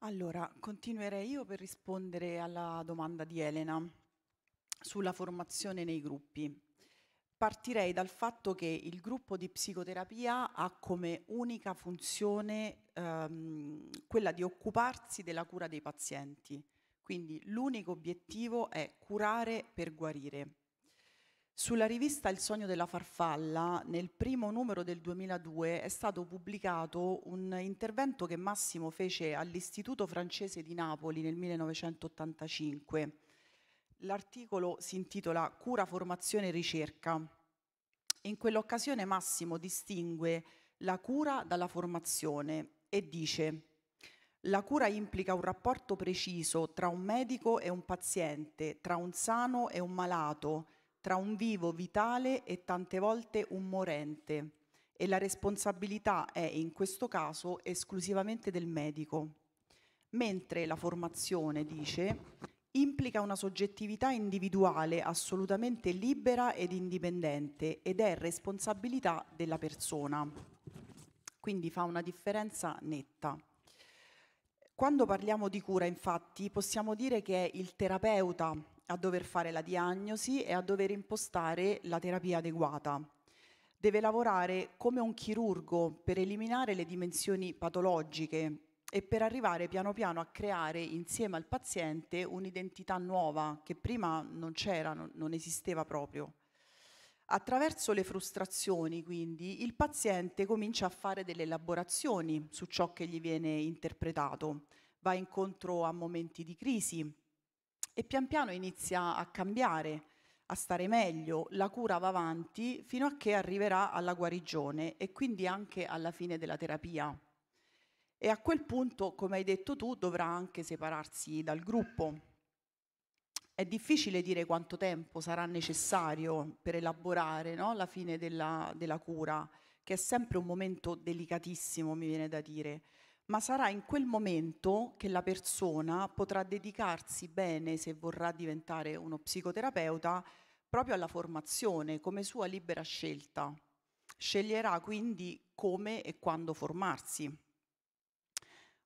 Allora, continuerei io per rispondere alla domanda di Elena sulla formazione nei gruppi. Partirei dal fatto che il gruppo di psicoterapia ha come unica funzione ehm, quella di occuparsi della cura dei pazienti. Quindi l'unico obiettivo è curare per guarire. Sulla rivista Il sogno della farfalla, nel primo numero del 2002 è stato pubblicato un intervento che Massimo fece all'Istituto francese di Napoli nel 1985. L'articolo si intitola Cura, formazione e ricerca. In quell'occasione Massimo distingue la cura dalla formazione e dice la cura implica un rapporto preciso tra un medico e un paziente, tra un sano e un malato, tra un vivo vitale e tante volte un morente e la responsabilità è in questo caso esclusivamente del medico. Mentre la formazione, dice, implica una soggettività individuale assolutamente libera ed indipendente ed è responsabilità della persona. Quindi fa una differenza netta. Quando parliamo di cura, infatti, possiamo dire che è il terapeuta a dover fare la diagnosi e a dover impostare la terapia adeguata. Deve lavorare come un chirurgo per eliminare le dimensioni patologiche e per arrivare piano piano a creare insieme al paziente un'identità nuova che prima non c'era, non, esisteva proprio. Attraverso le frustrazioni, quindi, il paziente comincia a fare delle elaborazioni su ciò che gli viene interpretato, va incontro a momenti di crisi, e pian piano inizia a cambiare, a stare meglio, la cura va avanti fino a che arriverà alla guarigione e quindi anche alla fine della terapia. E a quel punto, come hai detto tu, dovrà anche separarsi dal gruppo. È difficile dire quanto tempo sarà necessario per elaborare no? la fine della, della cura, che è sempre un momento delicatissimo, mi viene da dire ma sarà in quel momento che la persona potrà dedicarsi bene, se vorrà diventare uno psicoterapeuta, proprio alla formazione come sua libera scelta. Sceglierà quindi come e quando formarsi.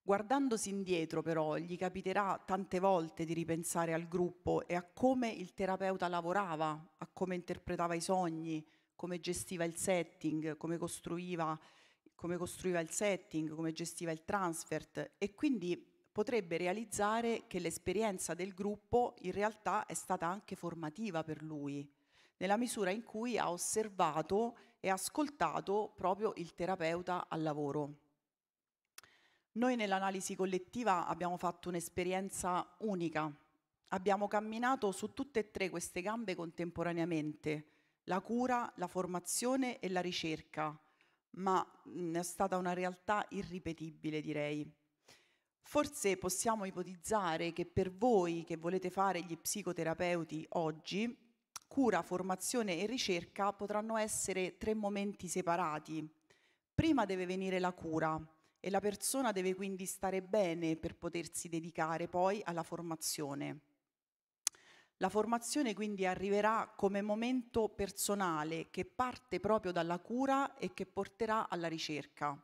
Guardandosi indietro però gli capiterà tante volte di ripensare al gruppo e a come il terapeuta lavorava, a come interpretava i sogni, come gestiva il setting, come costruiva come costruiva il setting, come gestiva il transfert e quindi potrebbe realizzare che l'esperienza del gruppo in realtà è stata anche formativa per lui, nella misura in cui ha osservato e ascoltato proprio il terapeuta al lavoro. Noi nell'analisi collettiva abbiamo fatto un'esperienza unica, abbiamo camminato su tutte e tre queste gambe contemporaneamente, la cura, la formazione e la ricerca, ma mh, è stata una realtà irripetibile, direi. Forse possiamo ipotizzare che per voi che volete fare gli psicoterapeuti oggi, cura, formazione e ricerca potranno essere tre momenti separati. Prima deve venire la cura e la persona deve quindi stare bene per potersi dedicare poi alla formazione. La formazione quindi arriverà come momento personale che parte proprio dalla cura e che porterà alla ricerca.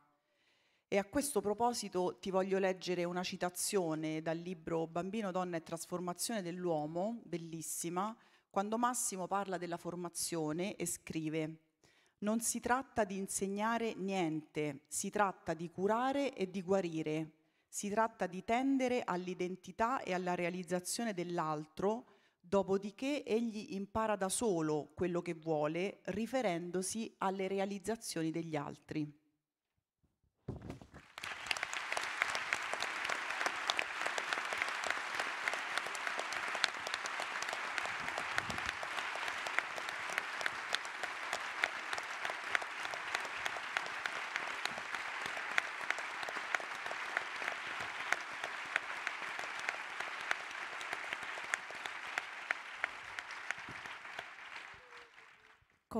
E a questo proposito ti voglio leggere una citazione dal libro Bambino, donna e trasformazione dell'uomo, bellissima, quando Massimo parla della formazione e scrive non si tratta di insegnare niente, si tratta di curare e di guarire, si tratta di tendere all'identità e alla realizzazione dell'altro Dopodiché egli impara da solo quello che vuole riferendosi alle realizzazioni degli altri.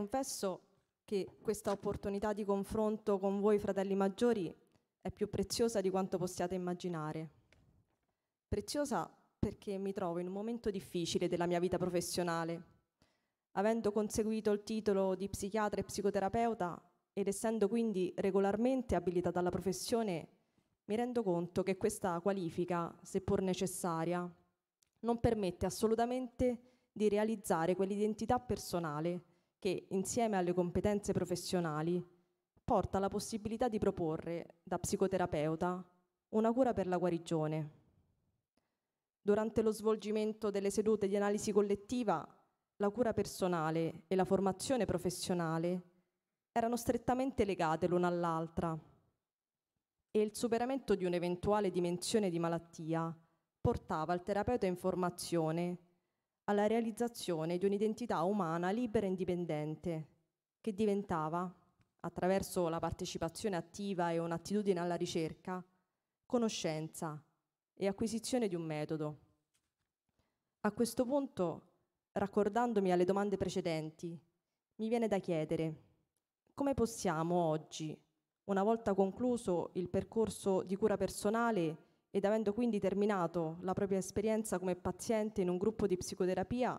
confesso che questa opportunità di confronto con voi fratelli maggiori è più preziosa di quanto possiate immaginare. Preziosa perché mi trovo in un momento difficile della mia vita professionale. Avendo conseguito il titolo di psichiatra e psicoterapeuta ed essendo quindi regolarmente abilitata alla professione, mi rendo conto che questa qualifica, seppur necessaria, non permette assolutamente di realizzare quell'identità personale che insieme alle competenze professionali porta alla possibilità di proporre da psicoterapeuta una cura per la guarigione. Durante lo svolgimento delle sedute di analisi collettiva, la cura personale e la formazione professionale erano strettamente legate l'una all'altra e il superamento di un'eventuale dimensione di malattia portava il terapeuta in formazione alla realizzazione di un'identità umana libera e indipendente, che diventava, attraverso la partecipazione attiva e un'attitudine alla ricerca, conoscenza e acquisizione di un metodo. A questo punto, raccordandomi alle domande precedenti, mi viene da chiedere come possiamo oggi, una volta concluso il percorso di cura personale ed avendo quindi terminato la propria esperienza come paziente in un gruppo di psicoterapia,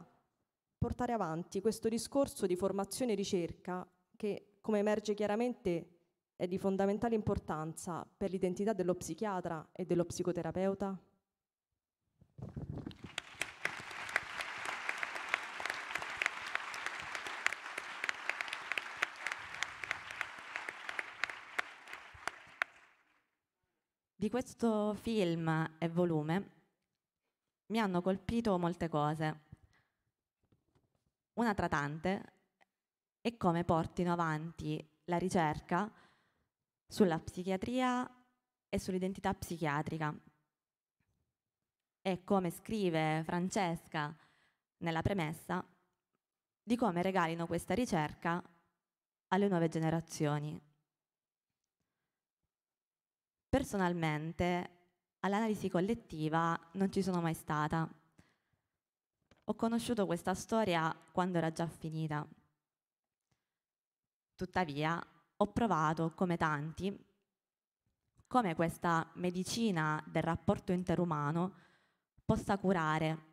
portare avanti questo discorso di formazione e ricerca che, come emerge chiaramente, è di fondamentale importanza per l'identità dello psichiatra e dello psicoterapeuta? Di questo film e volume mi hanno colpito molte cose. Una tra tante è come portino avanti la ricerca sulla psichiatria e sull'identità psichiatrica. E come scrive Francesca nella premessa, di come regalino questa ricerca alle nuove generazioni personalmente all'analisi collettiva non ci sono mai stata. Ho conosciuto questa storia quando era già finita. Tuttavia, ho provato, come tanti, come questa medicina del rapporto interumano possa curare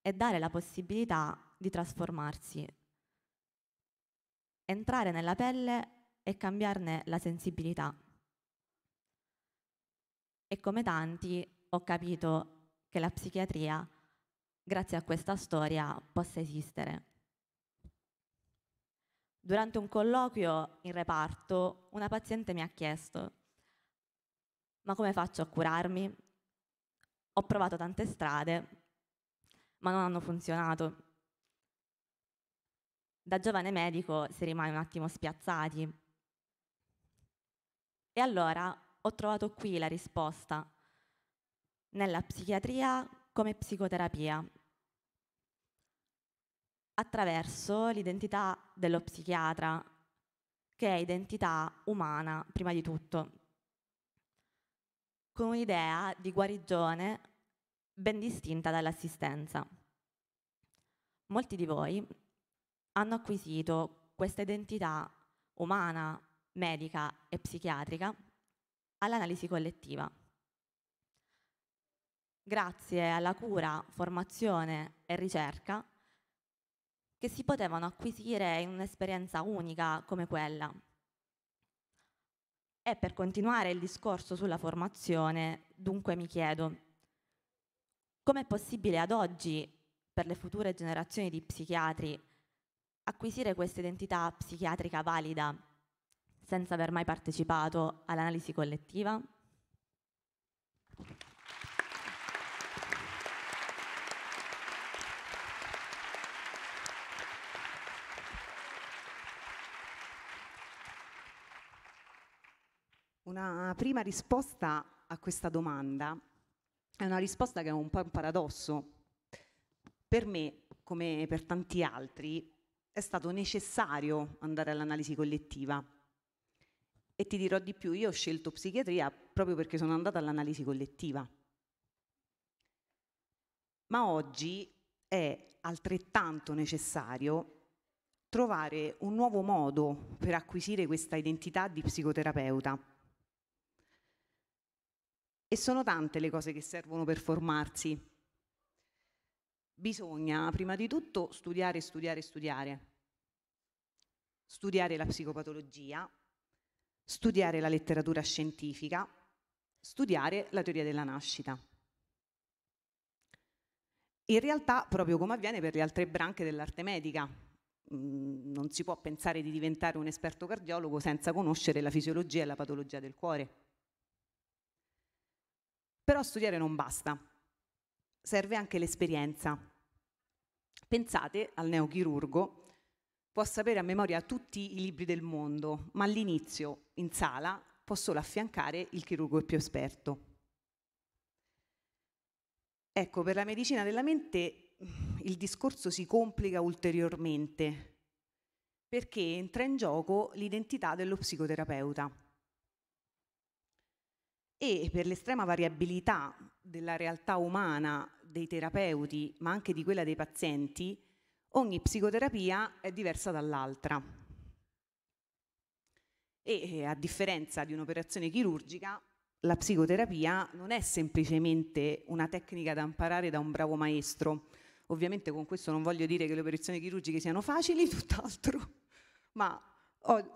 e dare la possibilità di trasformarsi, entrare nella pelle e cambiarne la sensibilità e come tanti ho capito che la psichiatria, grazie a questa storia, possa esistere. Durante un colloquio in reparto, una paziente mi ha chiesto, ma come faccio a curarmi? Ho provato tante strade, ma non hanno funzionato. Da giovane medico si rimane un attimo spiazzati. E allora ho trovato qui la risposta, nella psichiatria come psicoterapia, attraverso l'identità dello psichiatra, che è identità umana prima di tutto, con un'idea di guarigione ben distinta dall'assistenza. Molti di voi hanno acquisito questa identità umana, medica e psichiatrica all'analisi collettiva. Grazie alla cura, formazione e ricerca che si potevano acquisire in un'esperienza unica come quella. E per continuare il discorso sulla formazione, dunque mi chiedo, com'è possibile ad oggi per le future generazioni di psichiatri acquisire questa identità psichiatrica valida senza aver mai partecipato all'analisi collettiva? Una prima risposta a questa domanda è una risposta che è un po' un paradosso. Per me, come per tanti altri, è stato necessario andare all'analisi collettiva e ti dirò di più, io ho scelto psichiatria proprio perché sono andata all'analisi collettiva. Ma oggi è altrettanto necessario trovare un nuovo modo per acquisire questa identità di psicoterapeuta. E sono tante le cose che servono per formarsi. Bisogna prima di tutto studiare, studiare, studiare. Studiare la psicopatologia, studiare la letteratura scientifica, studiare la teoria della nascita. In realtà, proprio come avviene per le altre branche dell'arte medica, mm, non si può pensare di diventare un esperto cardiologo senza conoscere la fisiologia e la patologia del cuore. Però studiare non basta, serve anche l'esperienza. Pensate al neochirurgo può sapere a memoria tutti i libri del mondo, ma all'inizio, in sala, può solo affiancare il chirurgo più esperto. Ecco, per la medicina della mente il discorso si complica ulteriormente perché entra in gioco l'identità dello psicoterapeuta. E per l'estrema variabilità della realtà umana dei terapeuti, ma anche di quella dei pazienti, ogni psicoterapia è diversa dall'altra e eh, a differenza di un'operazione chirurgica, la psicoterapia non è semplicemente una tecnica da imparare da un bravo maestro. Ovviamente con questo non voglio dire che le operazioni chirurgiche siano facili, tutt'altro, ma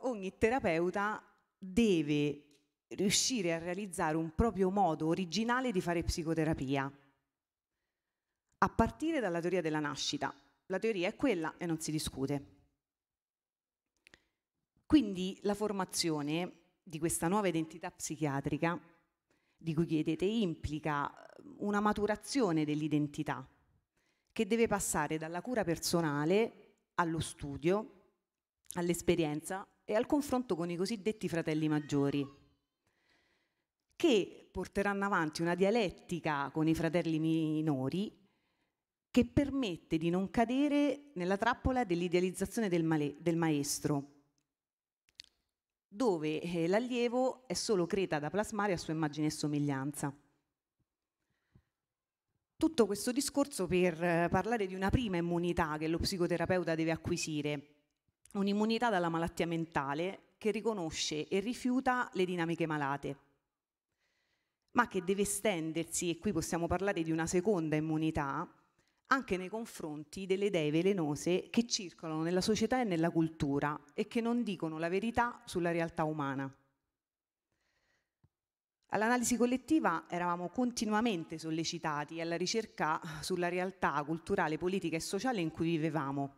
ogni terapeuta deve riuscire a realizzare un proprio modo originale di fare psicoterapia, a partire dalla teoria della nascita, la teoria è quella e non si discute. Quindi la formazione di questa nuova identità psichiatrica, di cui chiedete, implica eh, una maturazione dell'identità che deve passare dalla cura personale allo studio, all'esperienza e al confronto con i cosiddetti fratelli maggiori, che porteranno avanti una dialettica con i fratelli minori che permette di non cadere nella trappola dell'idealizzazione del, male, del maestro, dove eh, l'allievo è solo creta da plasmare a sua immagine e somiglianza. Tutto questo discorso per eh, parlare di una prima immunità che lo psicoterapeuta deve acquisire, un'immunità dalla malattia mentale che riconosce e rifiuta le dinamiche malate, ma che deve estendersi, e qui possiamo parlare di una seconda immunità, anche nei confronti delle idee velenose che circolano nella società e nella cultura e che non dicono la verità sulla realtà umana. All'analisi collettiva eravamo continuamente sollecitati alla ricerca sulla realtà culturale, politica e sociale in cui vivevamo,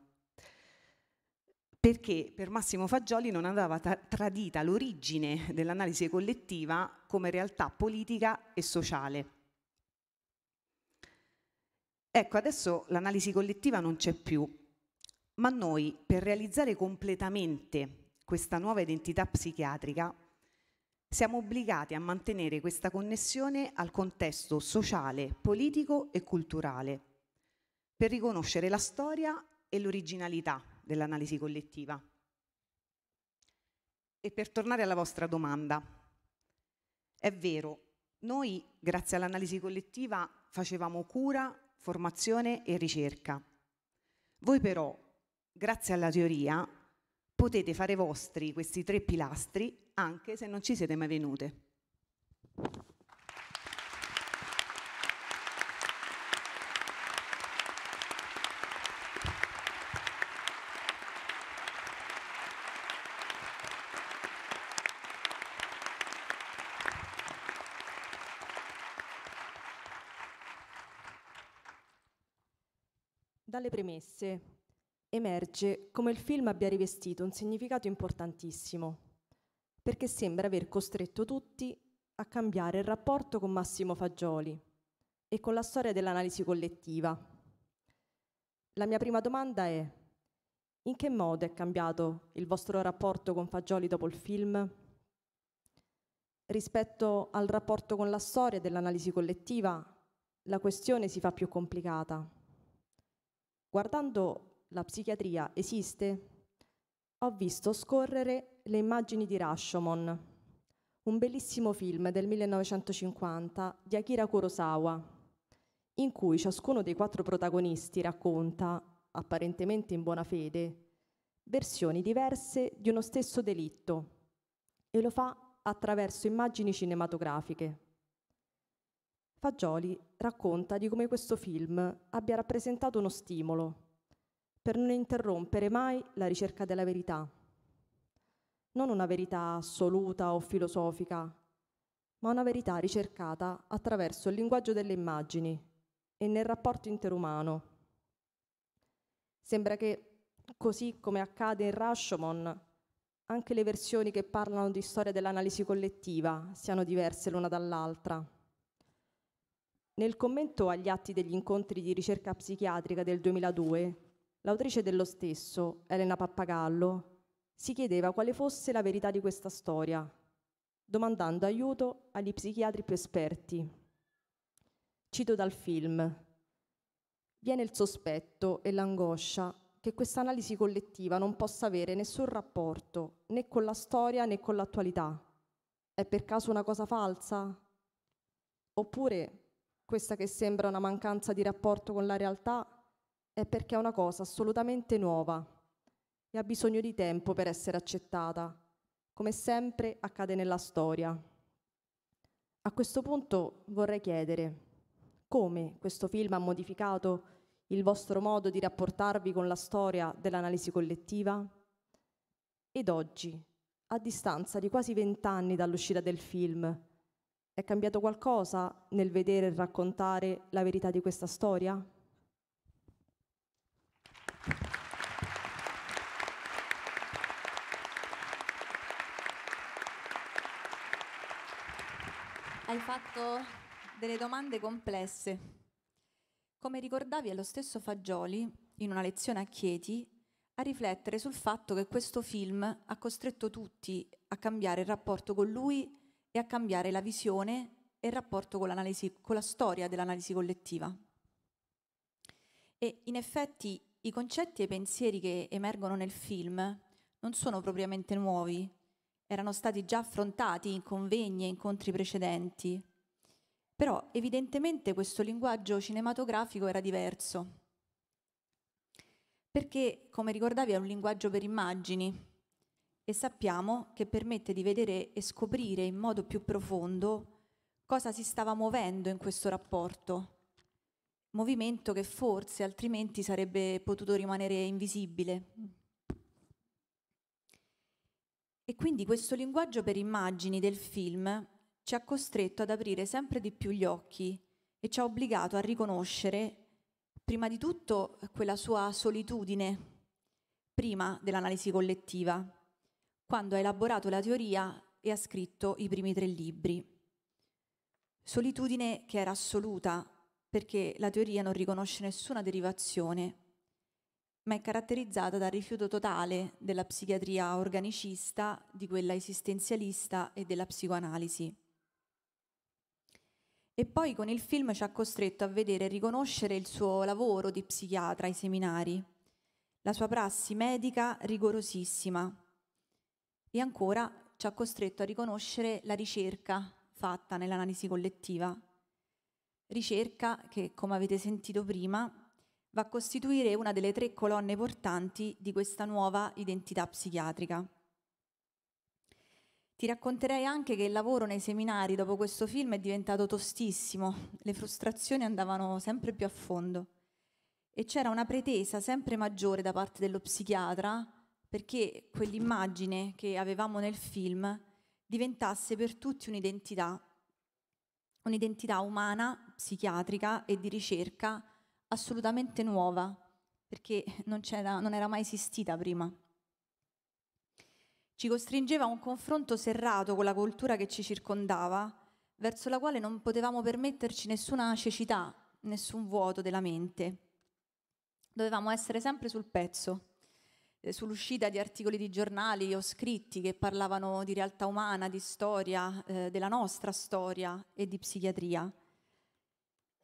perché per Massimo Fagioli non andava tradita l'origine dell'analisi collettiva come realtà politica e sociale. Ecco, adesso l'analisi collettiva non c'è più, ma noi per realizzare completamente questa nuova identità psichiatrica siamo obbligati a mantenere questa connessione al contesto sociale, politico e culturale, per riconoscere la storia e l'originalità dell'analisi collettiva. E per tornare alla vostra domanda, è vero, noi grazie all'analisi collettiva facevamo cura formazione e ricerca. Voi però, grazie alla teoria, potete fare vostri questi tre pilastri anche se non ci siete mai venute. dalle premesse emerge come il film abbia rivestito un significato importantissimo, perché sembra aver costretto tutti a cambiare il rapporto con Massimo Fagioli e con la storia dell'analisi collettiva. La mia prima domanda è, in che modo è cambiato il vostro rapporto con Fagioli dopo il film? Rispetto al rapporto con la storia dell'analisi collettiva, la questione si fa più complicata Guardando la psichiatria esiste, ho visto scorrere le immagini di Rashomon, un bellissimo film del 1950 di Akira Kurosawa, in cui ciascuno dei quattro protagonisti racconta, apparentemente in buona fede, versioni diverse di uno stesso delitto e lo fa attraverso immagini cinematografiche. Fagioli racconta di come questo film abbia rappresentato uno stimolo per non interrompere mai la ricerca della verità. Non una verità assoluta o filosofica, ma una verità ricercata attraverso il linguaggio delle immagini e nel rapporto interumano. Sembra che, così come accade in Rashomon, anche le versioni che parlano di storia dell'analisi collettiva siano diverse l'una dall'altra. Nel commento agli atti degli incontri di ricerca psichiatrica del 2002, l'autrice dello stesso, Elena Pappagallo, si chiedeva quale fosse la verità di questa storia, domandando aiuto agli psichiatri più esperti. Cito dal film. Viene il sospetto e l'angoscia che questa analisi collettiva non possa avere nessun rapporto né con la storia né con l'attualità. È per caso una cosa falsa? Oppure questa che sembra una mancanza di rapporto con la realtà è perché è una cosa assolutamente nuova e ha bisogno di tempo per essere accettata, come sempre accade nella storia. A questo punto vorrei chiedere come questo film ha modificato il vostro modo di rapportarvi con la storia dell'analisi collettiva? Ed oggi, a distanza di quasi vent'anni dall'uscita del film, è cambiato qualcosa nel vedere e raccontare la verità di questa storia? Hai fatto delle domande complesse. Come ricordavi allo stesso Fagioli, in una lezione a Chieti, a riflettere sul fatto che questo film ha costretto tutti a cambiare il rapporto con lui e a cambiare la visione e il rapporto con, con la storia dell'analisi collettiva. E in effetti i concetti e i pensieri che emergono nel film non sono propriamente nuovi, erano stati già affrontati in convegni e incontri precedenti, però evidentemente questo linguaggio cinematografico era diverso, perché come ricordavi è un linguaggio per immagini e sappiamo che permette di vedere e scoprire in modo più profondo cosa si stava muovendo in questo rapporto, movimento che forse altrimenti sarebbe potuto rimanere invisibile. E quindi questo linguaggio per immagini del film ci ha costretto ad aprire sempre di più gli occhi e ci ha obbligato a riconoscere, prima di tutto, quella sua solitudine, prima dell'analisi collettiva quando ha elaborato la teoria e ha scritto i primi tre libri. Solitudine che era assoluta, perché la teoria non riconosce nessuna derivazione, ma è caratterizzata dal rifiuto totale della psichiatria organicista, di quella esistenzialista e della psicoanalisi. E poi con il film ci ha costretto a vedere e riconoscere il suo lavoro di psichiatra ai seminari, la sua prassi medica rigorosissima, e ancora ci ha costretto a riconoscere la ricerca fatta nell'analisi collettiva, ricerca che, come avete sentito prima, va a costituire una delle tre colonne portanti di questa nuova identità psichiatrica. Ti racconterei anche che il lavoro nei seminari dopo questo film è diventato tostissimo, le frustrazioni andavano sempre più a fondo e c'era una pretesa sempre maggiore da parte dello psichiatra perché quell'immagine che avevamo nel film diventasse per tutti un'identità, un'identità umana, psichiatrica e di ricerca assolutamente nuova, perché non, non era mai esistita prima. Ci costringeva a un confronto serrato con la cultura che ci circondava, verso la quale non potevamo permetterci nessuna cecità, nessun vuoto della mente. Dovevamo essere sempre sul pezzo eh, sull'uscita di articoli di giornali o scritti che parlavano di realtà umana, di storia, eh, della nostra storia e di psichiatria.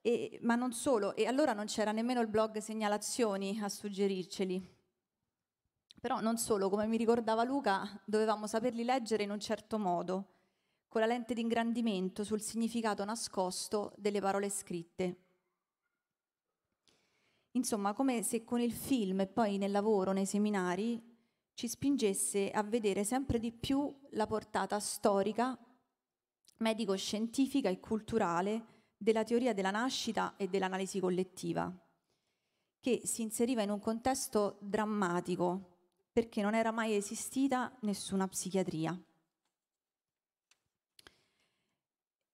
E, ma non solo, e allora non c'era nemmeno il blog Segnalazioni a suggerirceli. Però non solo, come mi ricordava Luca, dovevamo saperli leggere in un certo modo, con la lente d'ingrandimento sul significato nascosto delle parole scritte. Insomma, come se con il film e poi nel lavoro, nei seminari, ci spingesse a vedere sempre di più la portata storica, medico-scientifica e culturale della teoria della nascita e dell'analisi collettiva, che si inseriva in un contesto drammatico, perché non era mai esistita nessuna psichiatria.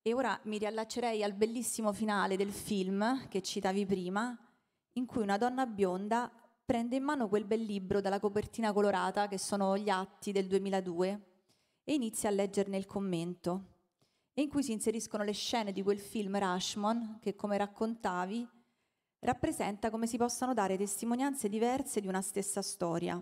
E ora mi riallaccerei al bellissimo finale del film che citavi prima, in cui una donna bionda prende in mano quel bel libro dalla copertina colorata che sono gli atti del 2002 e inizia a leggerne il commento, e in cui si inseriscono le scene di quel film Rashomon che, come raccontavi, rappresenta come si possano dare testimonianze diverse di una stessa storia.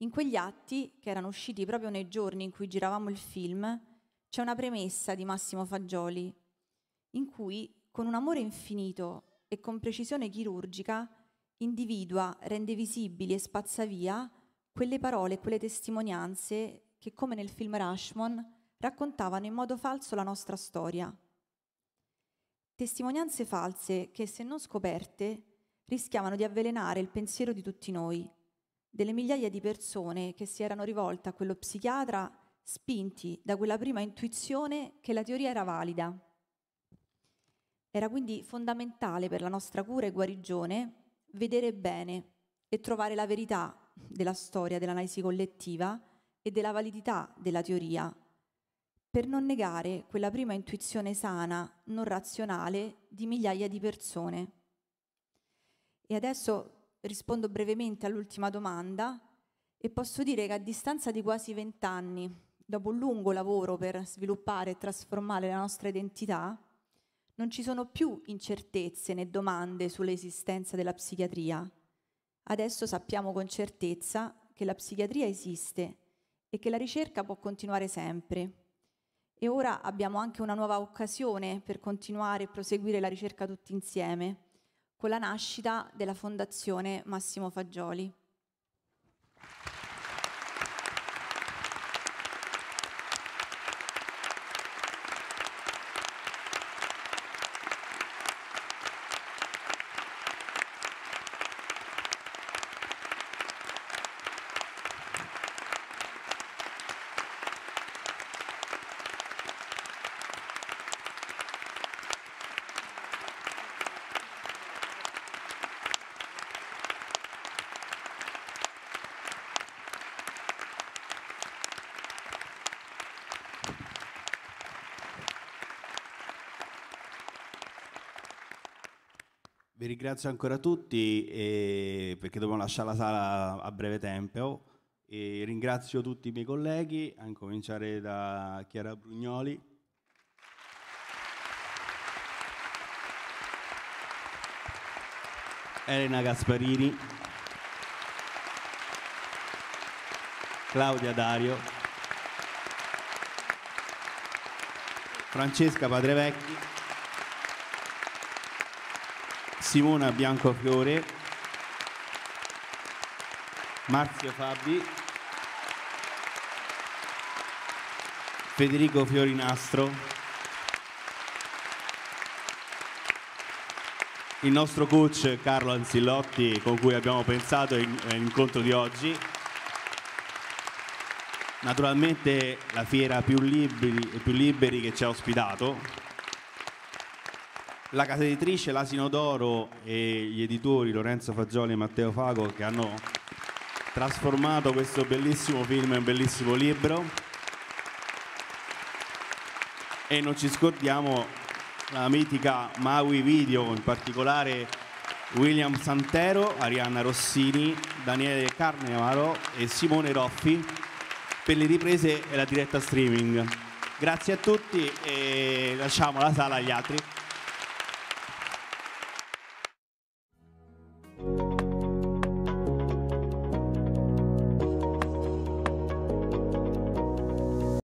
In quegli atti, che erano usciti proprio nei giorni in cui giravamo il film, c'è una premessa di Massimo Fagioli, in cui, con un amore infinito e con precisione chirurgica individua, rende visibili e spazza via quelle parole e quelle testimonianze che, come nel film Rashomon, raccontavano in modo falso la nostra storia. Testimonianze false che, se non scoperte, rischiavano di avvelenare il pensiero di tutti noi, delle migliaia di persone che si erano rivolte a quello psichiatra spinti da quella prima intuizione che la teoria era valida. Era quindi fondamentale per la nostra cura e guarigione vedere bene e trovare la verità della storia dell'analisi collettiva e della validità della teoria, per non negare quella prima intuizione sana, non razionale, di migliaia di persone. E adesso rispondo brevemente all'ultima domanda e posso dire che a distanza di quasi vent'anni, dopo un lungo lavoro per sviluppare e trasformare la nostra identità, non ci sono più incertezze né domande sull'esistenza della psichiatria. Adesso sappiamo con certezza che la psichiatria esiste e che la ricerca può continuare sempre. E ora abbiamo anche una nuova occasione per continuare e proseguire la ricerca tutti insieme, con la nascita della Fondazione Massimo Fagioli. Vi ringrazio ancora tutti eh, perché dobbiamo lasciare la sala a breve tempo. E ringrazio tutti i miei colleghi, a cominciare da Chiara Brugnoli. Elena Gasparini, Claudia Dario, Francesca Padrevecchi. Simona Biancofiore, Marzio Fabi, Federico Fiorinastro, il nostro coach Carlo Anzillotti con cui abbiamo pensato all'incontro eh, di oggi. Naturalmente la fiera più liberi, più liberi che ci ha ospitato, la casa editrice L'Asino d'Oro e gli editori Lorenzo Fagioli e Matteo Fago che hanno trasformato questo bellissimo film in un bellissimo libro. E non ci scordiamo la mitica Maui Video, in particolare William Santero, Arianna Rossini, Daniele Carnevaro e Simone Roffi per le riprese e la diretta streaming. Grazie a tutti e lasciamo la sala agli altri.